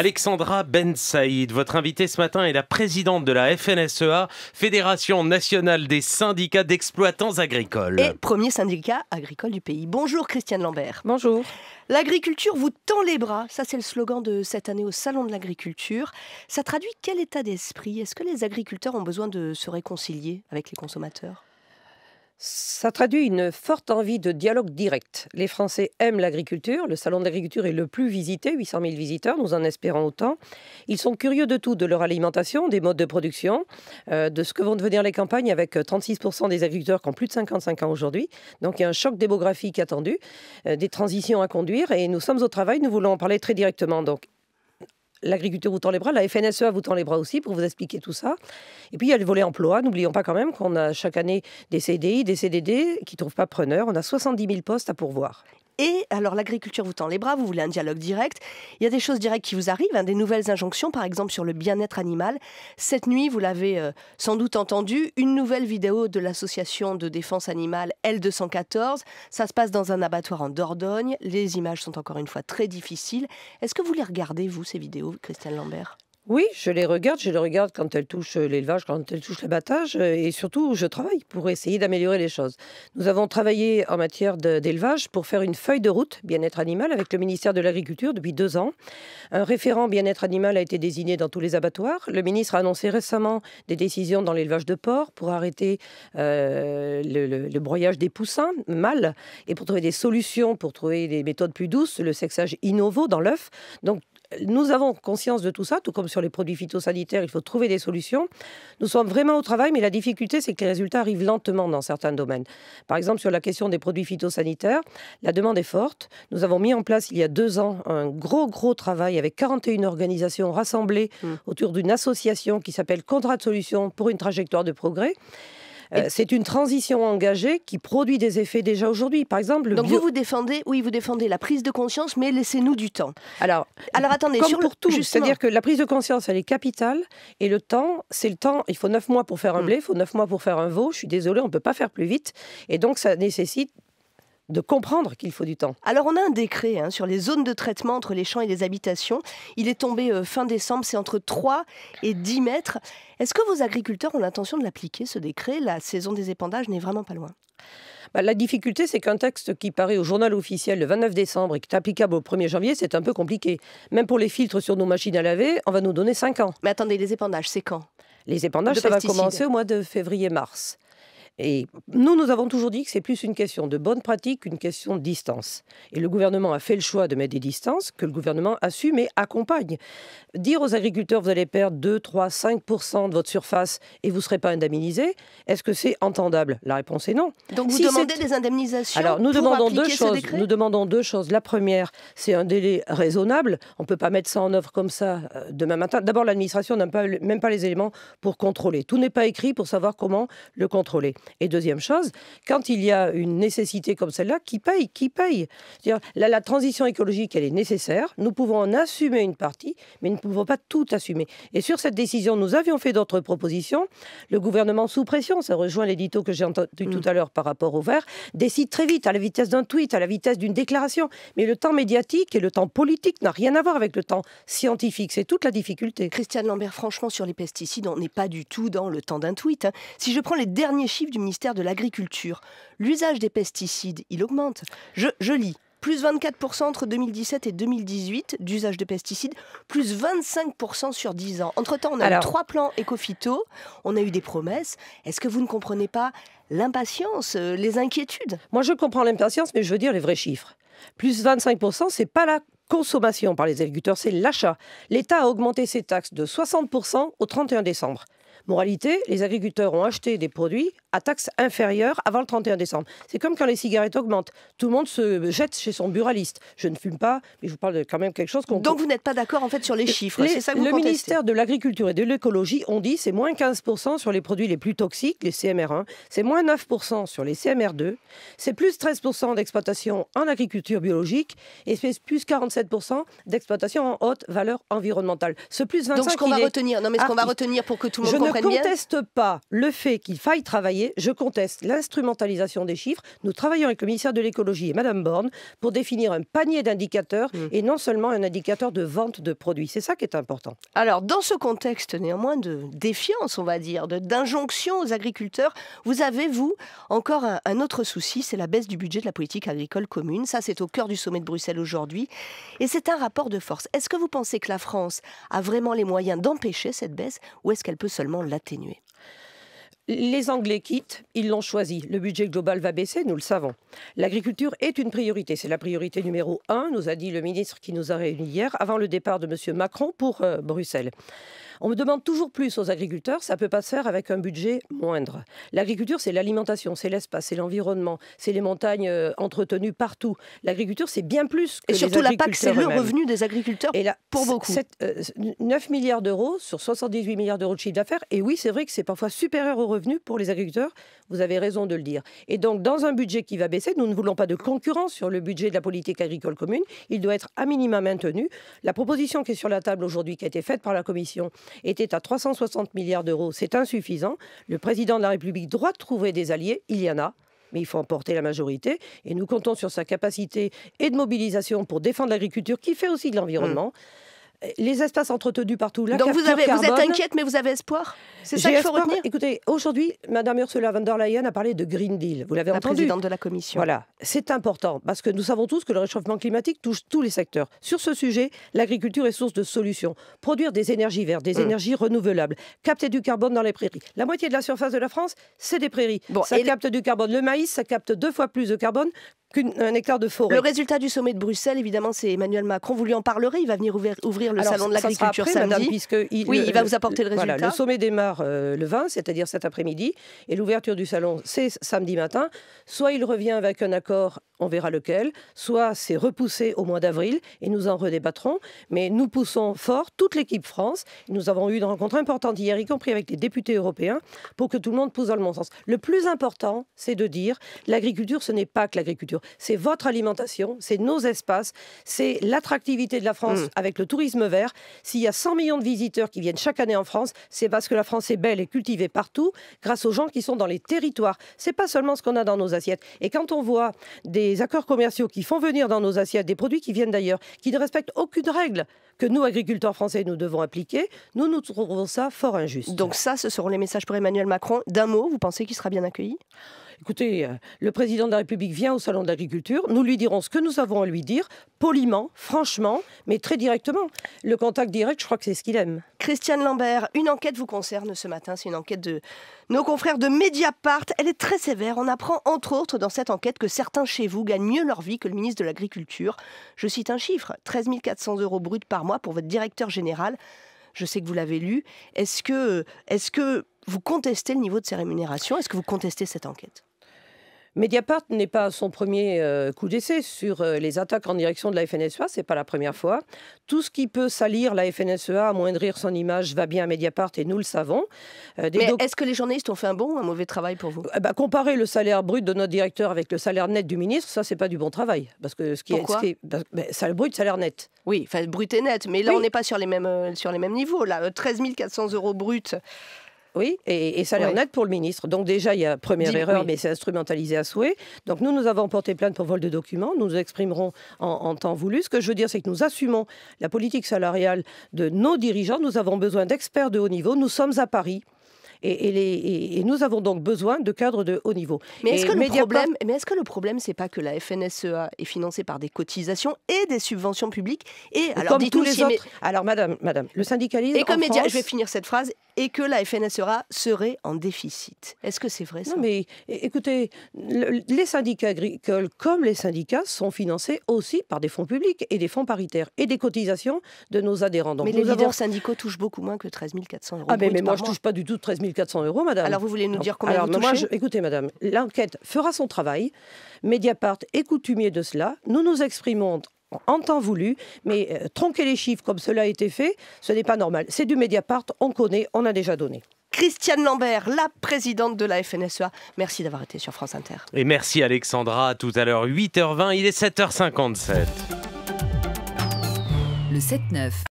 Alexandra Ben Saïd, votre invitée ce matin est la présidente de la FNSEA, Fédération nationale des syndicats d'exploitants agricoles. Et premier syndicat agricole du pays. Bonjour Christiane Lambert. Bonjour. L'agriculture vous tend les bras, ça c'est le slogan de cette année au Salon de l'agriculture. Ça traduit quel état d'esprit Est-ce que les agriculteurs ont besoin de se réconcilier avec les consommateurs ça traduit une forte envie de dialogue direct. Les Français aiment l'agriculture. Le salon d'agriculture est le plus visité, 800 000 visiteurs, nous en espérons autant. Ils sont curieux de tout, de leur alimentation, des modes de production, euh, de ce que vont devenir les campagnes avec 36% euh, des agriculteurs qui ont plus de 55 ans aujourd'hui. Donc il y a un choc démographique attendu, euh, des transitions à conduire et nous sommes au travail, nous voulons en parler très directement. Donc l'agriculture vous tend les bras, la FNSEA vous tend les bras aussi pour vous expliquer tout ça. Et puis il y a le volet emploi. N'oublions pas quand même qu'on a chaque année des CDI, des CDD qui ne trouvent pas preneur. On a 70 000 postes à pourvoir. Et alors l'agriculture vous tend les bras, vous voulez un dialogue direct. Il y a des choses directes qui vous arrivent, hein, des nouvelles injonctions par exemple sur le bien-être animal. Cette nuit, vous l'avez euh, sans doute entendu, une nouvelle vidéo de l'association de défense animale L214. Ça se passe dans un abattoir en Dordogne. Les images sont encore une fois très difficiles. Est-ce que vous les regardez, vous, ces vidéos, Christiane Lambert oui, je les regarde. Je les regarde quand elles touchent euh, l'élevage, quand elles touchent l'abattage. Euh, et surtout, je travaille pour essayer d'améliorer les choses. Nous avons travaillé en matière d'élevage pour faire une feuille de route bien-être animal avec le ministère de l'Agriculture depuis deux ans. Un référent bien-être animal a été désigné dans tous les abattoirs. Le ministre a annoncé récemment des décisions dans l'élevage de porcs pour arrêter euh, le, broyage des poussins mâles et pour trouver des solutions, pour trouver des méthodes plus douces, le sexage innovo dans l'œuf. Donc nous avons conscience de tout ça, tout comme sur les produits phytosanitaires, il faut trouver des solutions. Nous sommes vraiment au travail, mais la difficulté, c'est que les résultats arrivent lentement dans certains domaines. Par exemple, sur la question des produits phytosanitaires, la demande est forte. Nous avons mis en place, il y a deux ans, un gros, gros travail avec 41 organisations rassemblées mmh. autour d'une association qui s'appelle Contrat de solution pour une trajectoire de progrès. Euh, c'est une transition engagée qui produit des effets déjà aujourd'hui. Par exemple, donc vous vous défendez, oui, vous défendez la prise de conscience, mais laissez-nous du temps. Alors, alors attendez, surtout sur le... tout, c'est-à-dire que la prise de conscience, elle est capitale, et le temps, c'est le temps. Il faut neuf mois pour faire un hmm. blé, il faut neuf mois pour faire un veau. Je suis désolée, on ne peut pas faire plus vite, et donc ça nécessite de comprendre qu'il faut du temps. Alors on a un décret hein, sur les zones de traitement entre les champs et les habitations. Il est tombé euh, fin décembre, c'est entre 3 et 10 mètres. Est-ce que vos agriculteurs ont l'intention de l'appliquer, ce décret La saison des épandages n'est vraiment pas loin. Bah, la difficulté, c'est qu'un texte qui paraît au journal officiel le 29 décembre et qui est applicable au 1er janvier, c'est un peu compliqué. Même pour les filtres sur nos machines à laver, on va nous donner 5 ans. Mais attendez, les épandages, c'est quand Les épandages, ça va commencer au mois de février-mars. Et nous, nous avons toujours dit que c'est plus une question de bonne pratique qu'une question de distance. Et le gouvernement a fait le choix de mettre des distances que le gouvernement assume et accompagne. Dire aux agriculteurs, vous allez perdre 2, 3, 5 de votre surface et vous ne serez pas indemnisés est-ce que c'est entendable La réponse est non. Donc vous si demandez des indemnisations Alors nous demandons deux choses. Nous demandons deux choses. La première, c'est un délai raisonnable. On ne peut pas mettre ça en œuvre comme ça euh, demain matin. D'abord, l'administration n'a même pas les éléments pour contrôler. Tout n'est pas écrit pour savoir comment le contrôler. Et deuxième chose, quand il y a une nécessité comme celle-là, qui paye Qui paye la, la transition écologique, elle est nécessaire. Nous pouvons en assumer une partie, mais nous ne pouvons pas tout assumer. Et sur cette décision, nous avions fait d'autres propositions. Le gouvernement, sous pression, ça rejoint l'édito que j'ai entendu tout mm. à l'heure par rapport au vert, décide très vite, à la vitesse d'un tweet, à la vitesse d'une déclaration. Mais le temps médiatique et le temps politique n'a rien à voir avec le temps scientifique. C'est toute la difficulté. Christiane Lambert, franchement, sur les pesticides, on n'est pas du tout dans le temps d'un tweet. Hein. Si je prends les derniers chiffres, du ministère de l'Agriculture. L'usage des pesticides, il augmente. Je, je lis plus 24% entre 2017 et 2018 d'usage de pesticides, plus 25% sur 10 ans. Entre-temps, on a trois plans éco on a eu des promesses. Est-ce que vous ne comprenez pas l'impatience, euh, les inquiétudes Moi, je comprends l'impatience, mais je veux dire les vrais chiffres. Plus 25%, c'est pas la consommation par les agriculteurs, c'est l'achat. L'État a augmenté ses taxes de 60% au 31 décembre. Moralité, les agriculteurs ont acheté des produits à taxe inférieure avant le 31 décembre. C'est comme quand les cigarettes augmentent. Tout le monde se jette chez son buraliste. Je ne fume pas, mais je vous parle de quand même quelque chose qu'on... Donc vous n'êtes pas d'accord en fait sur les chiffres, Le ministère de l'Agriculture et de l'Écologie ont dit c'est moins 15% sur les produits les plus toxiques, les CMR1, c'est moins 9% sur les CMR2, c'est plus 13% d'exploitation en agriculture biologique et c'est plus 47% d'exploitation en haute valeur environnementale. Ce plus Donc ce qu'on va retenir, non mais va retenir pour que tout le monde comprenne bien... Je ne conteste pas le fait qu'il faille travailler je conteste l'instrumentalisation des chiffres. Nous travaillons avec le ministère de l'écologie et Madame Borne pour définir un panier d'indicateurs mm. et non seulement un indicateur de vente de produits. C'est ça qui est important. Alors, dans ce contexte néanmoins de défiance, on va dire, d'injonction aux agriculteurs, vous avez, vous, encore un autre souci, c'est la baisse du budget de la politique agricole commune. Ça, c'est au cœur du sommet de Bruxelles aujourd'hui. Et c'est un rapport de force. Est-ce que vous pensez que la France a vraiment les moyens d'empêcher cette baisse ou est-ce qu'elle peut seulement l'atténuer les Anglais quittent, ils l'ont choisi. Le budget global va baisser, nous le savons. L'agriculture est une priorité. C'est la priorité numéro un, nous a dit le ministre qui nous a réunis hier, avant le départ de M. Macron pour euh, Bruxelles. On me demande toujours plus aux agriculteurs, ça ne peut pas se faire avec un budget moindre. L'agriculture, c'est l'alimentation, c'est l'espace, c'est l'environnement, c'est les montagnes euh, entretenues partout. L'agriculture, c'est bien plus que Et surtout, la PAC, c'est le revenu des agriculteurs pour beaucoup. 9 euh, milliards d'euros sur 78 milliards d'euros de chiffre d'affaires. Et oui, c'est vrai que c'est parfois supérieur au revenu pour les agriculteurs. Vous avez raison de le dire. Et donc, dans un budget qui va baisser, nous ne voulons pas de concurrence sur le budget de la politique agricole commune. Il doit être à minima maintenu. La proposition qui est sur la table aujourd'hui, qui a été faite par la Commission était à 360 milliards d'euros. C'est insuffisant. Le président de la République doit trouver des alliés. Il y en a mais il faut emporter la majorité. Et nous comptons sur sa capacité et de mobilisation pour défendre l'agriculture, qui fait aussi de l'environnement. Mmh les espaces entretenus partout. La vous, avez, vous êtes inquiète, mais vous avez espoir C'est ça qu'il faut retenir Écoutez, aujourd'hui, Mme Ursula von der Leyen a parlé de Green Deal. Vous l'avez la entendu. présidente de la Commission. Voilà, c'est important parce que nous savons tous que le réchauffement climatique touche tous les secteurs. Sur ce sujet, l'agriculture est source de solutions. Produire des énergies vertes, des mm. énergies renouvelables, capter du carbone dans les prairies. La moitié de la surface de la France, c'est des prairies. ça capte du carbone. Le maïs, ça capte deux fois plus de carbone qu'un hectare de forêt. Le résultat du sommet de Bruxelles, évidemment, c'est Emmanuel Macron. Vous lui en parlerez. Il va venir ouvrir, le salon de l'agriculture samedi. oui, il va euh, vous apporter le résultat. le sommet démarre euh, le 20, c'est-à-dire cet après-midi, et l'ouverture du salon, c'est samedi matin. Soit il revient avec un accord, on verra lequel, soit c'est repoussé au mois d'avril, et nous en redébattrons. Mais nous poussons fort toute l'équipe France. Nous avons eu une rencontre importante hier, y compris avec les députés européens, pour que tout le monde pousse dans le bon sens. Le plus important, c'est de dire l'agriculture, ce n'est pas que l'agriculture c'est votre alimentation, c'est nos espaces, c'est l'attractivité de la France mm. avec le tourisme vert. S'il y a 100 millions de visiteurs qui viennent chaque année en France, c'est parce que la France est belle et cultivée partout grâce aux gens qui sont dans les territoires. n'est pas seulement ce qu'on a dans nos assiettes. Et quand on voit des accords commerciaux qui font venir dans nos assiettes des produits qui viennent d'ailleurs, qui ne respectent aucune règle que nous, agriculteurs français, nous devons appliquer, nous, nous trouvons ça fort injuste. Donc ça, ce seront les messages pour Emmanuel Macron. D'un mot, vous pensez qu'il sera bien accueilli Écoutez, euh, le président de la République vient au salon de l'agriculture, nous lui dirons ce que nous avons à lui dire, poliment, franchement, mais très directement. Le contact direct, je crois que c'est ce qu'il aime. Christiane Lambert, une enquête vous concerne ce matin, c'est une enquête de nos confrères de Mediapart. Elle est très sévère. On apprend entre autres dans cette enquête que certains chez vous gagnent mieux leur vie que le ministre de l'Agriculture. Je cite un chiffre 13 400 euros bruts par mois pour votre directeur général. Je sais que vous l'avez lu. Est-ce que, est-ce que vous contestez le niveau de ces rémunérations Est-ce que vous contestez cette enquête Mediapart n'est pas son premier euh, coup d'essai sur euh, les attaques en direction de la FNSEA, n'est pas la première fois. Tout ce qui peut salir la FNSEA, amoindrir son image, va bien à Mediapart et nous le savons. Euh, Mais est-ce que les journalistes ont fait un bon ou un mauvais travail pour vous bah, Comparer le salaire brut de notre directeur avec le salaire net du ministre, ça n'est pas du bon travail. Parce que ce qui Pourquoi est, bah, bah, salaire brut, salaire net. Oui, enfin brut et net. Mais là on n'est pas sur les mêmes, sur les mêmes niveaux. Là, 13 400 euros brut oui, et, et ça net pour le ministre. Donc déjà, il y a première erreur, mais c'est instrumentalisé à souhait. Donc nous, nous avons porté plainte pour vol de documents. Nous nous exprimerons en, en temps voulu. Ce que je veux dire, c'est que nous assumons la politique salariale de nos dirigeants. Nous avons besoin d'experts de haut niveau. Nous sommes à Paris. Et, les, nous avons donc besoin de cadres de haut niveau. Mais est-ce que, le problème, est-ce que le problème, c'est pas que la FNSEA est financée par des cotisations et des subventions publiques et alors comme tous les autres. Alors madame, madame, le syndicalisme et comme média, je vais finir cette phrase et que la FNSEA serait en déficit. Est-ce que c'est vrai ça Non mais écoutez, les syndicats agricoles comme les syndicats sont financés aussi par des fonds publics et des fonds paritaires et des cotisations de nos adhérents. mais les leaders syndicaux touchent beaucoup moins que 13 400 euros. Ah mais, moi je touche pas du tout 13 400 euros, madame. Alors, vous voulez nous dire combien vous touchez Écoutez, madame, l'enquête fera son travail. Mediapart est coutumier de cela. Nous nous exprimons en temps voulu, mais euh, tronquer les chiffres comme cela a été fait, ce n'est pas normal. C'est du Mediapart, on connaît, on a déjà donné. Christiane Lambert, la présidente de la FNSEA. Merci d'avoir été sur France Inter. Et merci Alexandra, tout à l'heure 8h20, il est 7h57. Le 7-9.